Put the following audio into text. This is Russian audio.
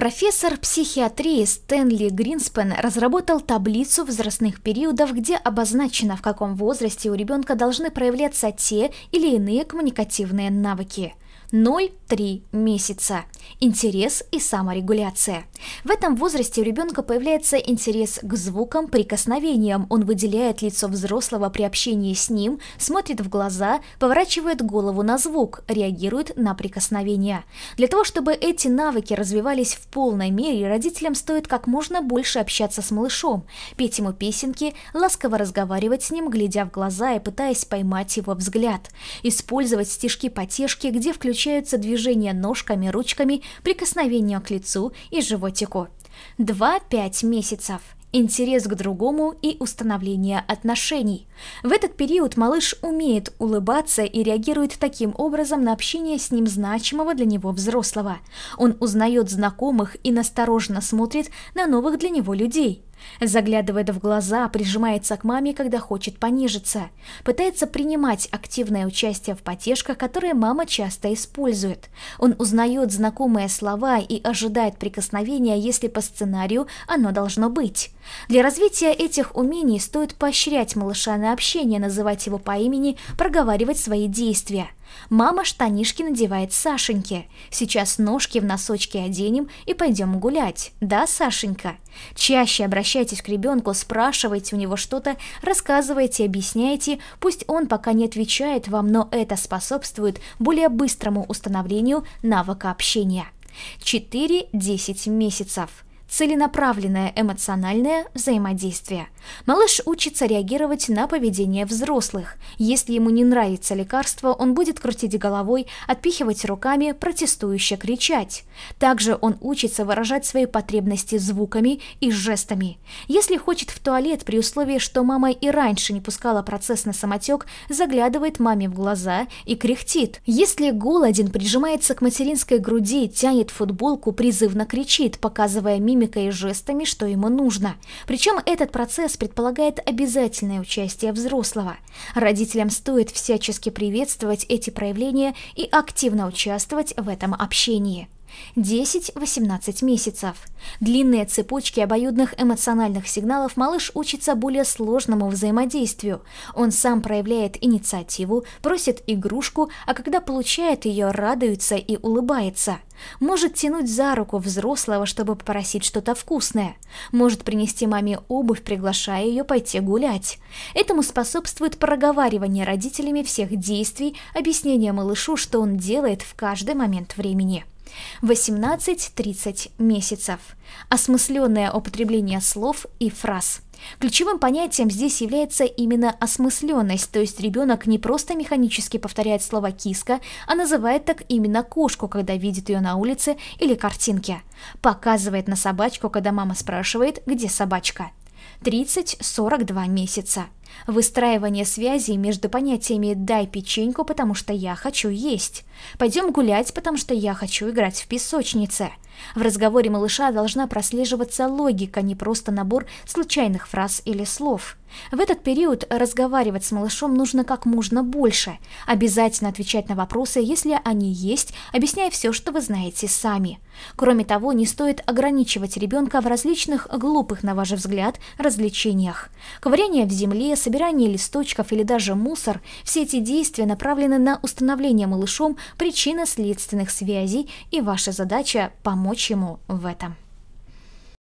Профессор психиатрии Стэнли Гринспен разработал таблицу возрастных периодов, где обозначено, в каком возрасте у ребенка должны проявляться те или иные коммуникативные навыки. 0-3 месяца. Интерес и саморегуляция. В этом возрасте у ребенка появляется интерес к звукам, прикосновениям. Он выделяет лицо взрослого при общении с ним, смотрит в глаза, поворачивает голову на звук, реагирует на прикосновения. Для того, чтобы эти навыки развивались в полной мере, родителям стоит как можно больше общаться с малышом, петь ему песенки, ласково разговаривать с ним, глядя в глаза и пытаясь поймать его взгляд. Использовать стишки-потешки, где включать различаются движения ножками, ручками, прикосновения к лицу и животику. 2-5 месяцев – интерес к другому и установление отношений. В этот период малыш умеет улыбаться и реагирует таким образом на общение с ним значимого для него взрослого. Он узнает знакомых и настороженно смотрит на новых для него людей – Заглядывает в глаза, прижимается к маме, когда хочет понижиться. Пытается принимать активное участие в потешках, которые мама часто использует. Он узнает знакомые слова и ожидает прикосновения, если по сценарию оно должно быть. Для развития этих умений стоит поощрять малыша на общение, называть его по имени, проговаривать свои действия – Мама штанишки надевает Сашеньке. Сейчас ножки в носочки оденем и пойдем гулять. Да, Сашенька? Чаще обращайтесь к ребенку, спрашивайте у него что-то, рассказывайте, объясняйте. Пусть он пока не отвечает вам, но это способствует более быстрому установлению навыка общения. 4-10 месяцев – целенаправленное эмоциональное взаимодействие. Малыш учится реагировать на поведение взрослых. Если ему не нравится лекарство, он будет крутить головой, отпихивать руками, протестующе кричать. Также он учится выражать свои потребности звуками и жестами. Если хочет в туалет при условии, что мама и раньше не пускала процесс на самотек, заглядывает маме в глаза и кряхтит. Если голоден, прижимается к материнской груди, тянет футболку, призывно кричит, показывая мимику мимикой и жестами, что ему нужно. Причем этот процесс предполагает обязательное участие взрослого. Родителям стоит всячески приветствовать эти проявления и активно участвовать в этом общении. 10-18 месяцев. Длинные цепочки обоюдных эмоциональных сигналов малыш учится более сложному взаимодействию. Он сам проявляет инициативу, просит игрушку, а когда получает ее, радуется и улыбается. Может тянуть за руку взрослого, чтобы попросить что-то вкусное. Может принести маме обувь, приглашая ее пойти гулять. Этому способствует проговаривание родителями всех действий, объяснение малышу, что он делает в каждый момент времени. 18-30 месяцев. Осмысленное употребление слов и фраз. Ключевым понятием здесь является именно осмысленность, то есть ребенок не просто механически повторяет слова «киска», а называет так именно кошку, когда видит ее на улице или картинке. Показывает на собачку, когда мама спрашивает, где собачка. 30-42 месяца. Выстраивание связей между понятиями «дай печеньку, потому что я хочу есть», «пойдем гулять, потому что я хочу играть в песочнице». В разговоре малыша должна прослеживаться логика, не просто набор случайных фраз или слов. В этот период разговаривать с малышом нужно как можно больше, обязательно отвечать на вопросы, если они есть, объясняя все, что вы знаете сами. Кроме того, не стоит ограничивать ребенка в различных глупых, на ваш взгляд, развлечениях. Ковыряние в земле, собирание листочков или даже мусор, все эти действия направлены на установление малышом причинно-следственных связей, и ваша задача – помочь ему в этом.